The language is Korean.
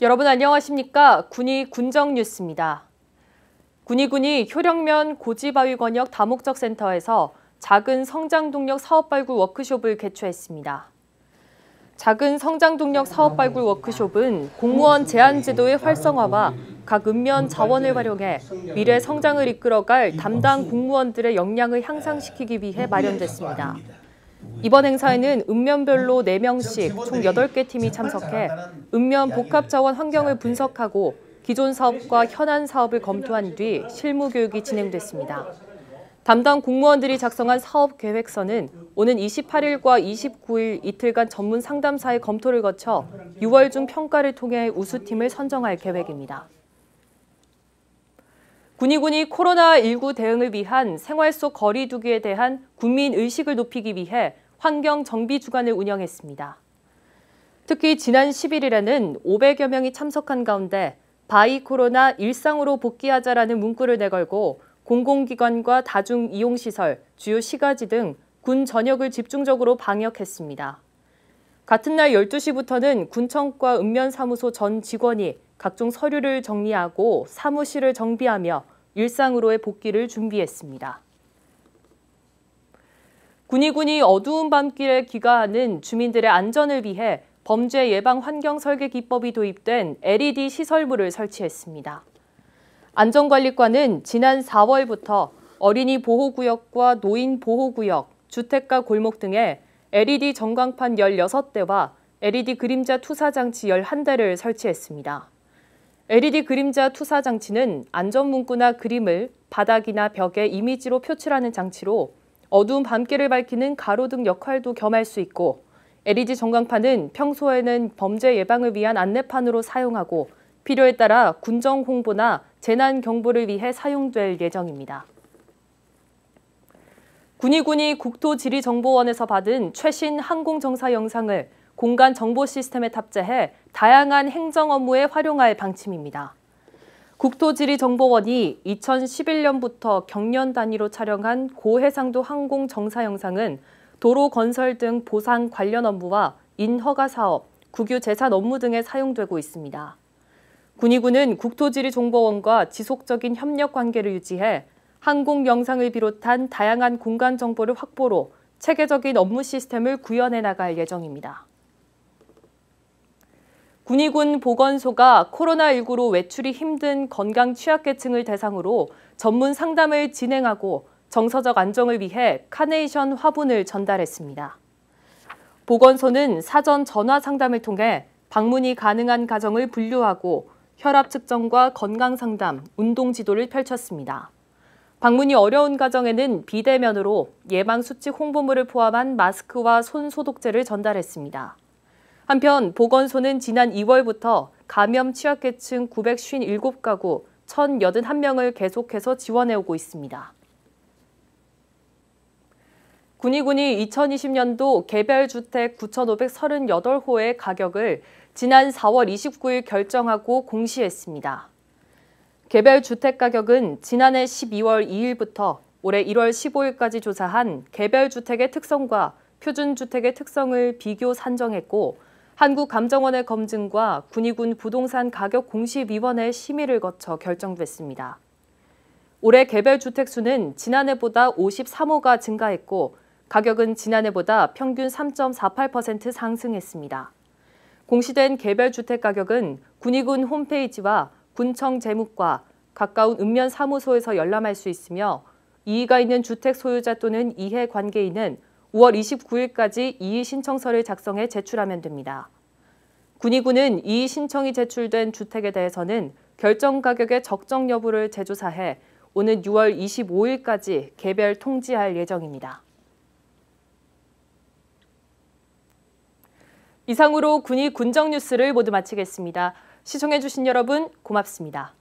여러분 안녕하십니까? 군이 군정 뉴스입니다. 군이군이 효령면 고지바위권역 다목적센터에서 작은 성장동력 사업발굴 워크숍을 개최했습니다. 작은 성장동력 사업발굴 워크숍은 공무원 제한제도의 활성화와 각 읍면 자원을 활용해 미래 성장을 이끌어갈 담당 공무원들의 역량을 향상시키기 위해 마련됐습니다. 이번 행사에는 읍면별로 4명씩 총 8개 팀이 참석해 읍면 복합자원 환경을 분석하고 기존 사업과 현안 사업을 검토한 뒤 실무 교육이 진행됐습니다. 담당 공무원들이 작성한 사업 계획서는 오는 28일과 29일 이틀간 전문 상담사의 검토를 거쳐 6월 중 평가를 통해 우수팀을 선정할 계획입니다. 군의군이 코로나19 대응을 위한 생활 속 거리두기에 대한 국민 의식을 높이기 위해 환경 정비 주간을 운영했습니다. 특히 지난 10일에는 500여 명이 참석한 가운데 바이 코로나 일상으로 복귀하자라는 문구를 내걸고 공공기관과 다중 이용시설, 주요 시가지 등 군 전역을 집중적으로 방역했습니다. 같은 날 12시부터는 군청과 읍면사무소 전 직원이 각종 서류를 정리하고 사무실을 정비하며 일상으로의 복귀를 준비했습니다. 군이군이 어두운 밤길에 귀가하는 주민들의 안전을 위해 범죄 예방 환경 설계 기법이 도입된 LED 시설물을 설치했습니다. 안전관리과는 지난 4월부터 어린이 보호구역과 노인 보호구역, 주택가 골목 등에 LED 전광판 16대와 LED 그림자 투사 장치 11대를 설치했습니다. LED 그림자 투사 장치는 안전 문구나 그림을 바닥이나 벽에 이미지로 표출하는 장치로 어두운 밤길을 밝히는 가로등 역할도 겸할 수 있고 LED 전광판은 평소에는 범죄 예방을 위한 안내판으로 사용하고 필요에 따라 군정 홍보나 재난 경보를 위해 사용될 예정입니다. 군이군이 국토지리정보원에서 받은 최신 항공정사 영상을 공간 정보 시스템에 탑재해 다양한 행정 업무에 활용할 방침입니다. 국토지리정보원이 2011년부터 경년 단위로 촬영한 고해상도 항공 정사 영상은 도로 건설 등 보상 관련 업무와 인허가 사업, 국유 재산 업무 등에 사용되고 있습니다. 군의군은 국토지리정보원과 지속적인 협력 관계를 유지해 항공 영상을 비롯한 다양한 공간 정보를 확보로 체계적인 업무 시스템을 구현해 나갈 예정입니다. 군의군 보건소가 코로나19로 외출이 힘든 건강 취약계층을 대상으로 전문 상담을 진행하고 정서적 안정을 위해 카네이션 화분을 전달했습니다. 보건소는 사전 전화 상담을 통해 방문이 가능한 가정을 분류하고 혈압 측정과 건강 상담, 운동 지도를 펼쳤습니다. 방문이 어려운 가정에는 비대면으로 예방 수칙 홍보물을 포함한 마스크와 손 소독제를 전달했습니다. 한편 보건소는 지난 2월부터 감염 취약계층 957가구 1,081명을 계속해서 지원해오고 있습니다. 군이군이 2020년도 개별주택 9,538호의 가격을 지난 4월 29일 결정하고 공시했습니다. 개별주택 가격은 지난해 12월 2일부터 올해 1월 15일까지 조사한 개별주택의 특성과 표준주택의 특성을 비교 산정했고 한국감정원의 검증과 군의군 부동산 가격 공시위원회 심의를 거쳐 결정됐습니다. 올해 개별 주택 수는 지난해보다 53호가 증가했고 가격은 지난해보다 평균 3.48% 상승했습니다. 공시된 개별 주택 가격은 군의군 홈페이지와 군청 재무과 가까운 읍면 사무소에서 열람할 수 있으며 이의가 있는 주택 소유자 또는 이해 관계인은 5월 29일까지 이의 신청서를 작성해 제출하면 됩니다. 군의군은 이의 신청이 제출된 주택에 대해서는 결정 가격의 적정 여부를 재조사해 오는 6월 25일까지 개별 통지할 예정입니다. 이상으로 군이 군정 뉴스를 모두 마치겠습니다. 시청해주신 여러분 고맙습니다.